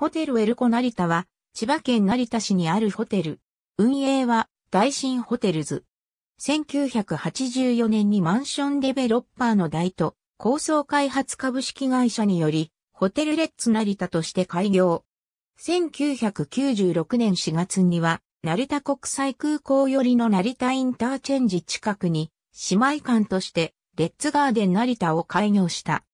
ホテルエルコ成田は、千葉県成田市にあるホテル。運営は、大新ホテルズ。1984年にマンションデベロッパーの大都、構想開発株式会社により、ホテルレッツ成田として開業。1996年4月には、成田国際空港寄りの成田インターチェンジ近くに、姉妹館として、レッツガーデン成田を開業した。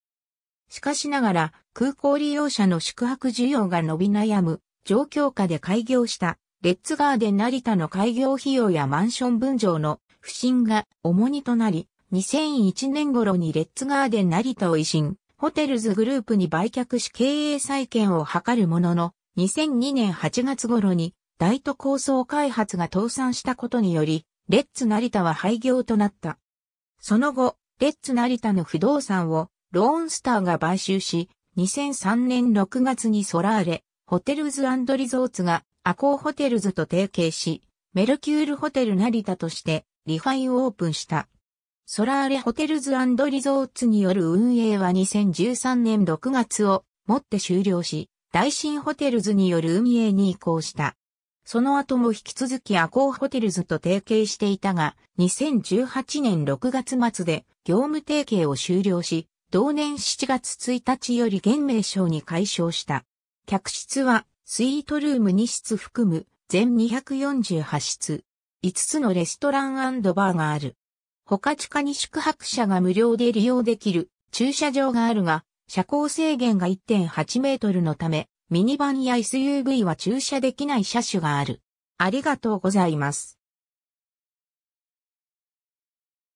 しかしながら、空港利用者の宿泊需要が伸び悩む、状況下で開業した、レッツガーデン成田の開業費用やマンション分譲の不振が重荷となり、2001年頃にレッツガーデン成田を維新、ホテルズグループに売却し経営再建を図るものの、2002年8月頃に大都構想開発が倒産したことにより、レッツ成田は廃業となった。その後、レッツ成田の不動産をローンスターが買収し、2003年6月にソラーレ、ホテルズリゾーツがアコーホテルズと提携し、メルキュールホテル成田としてリファイをオープンした。ソラーレホテルズリゾーツによる運営は2013年6月をもって終了し、大新ホテルズによる運営に移行した。その後も引き続きアコーホテルズと提携していたが、2018年6月末で業務提携を終了し、同年7月1日より現名称に改称した。客室は、スイートルーム2室含む、全248室。5つのレストランバーがある。他地下に宿泊者が無料で利用できる駐車場があるが、車高制限が1.8メートルのため、ミニバンや SUV は駐車できない車種がある。ありがとうございます。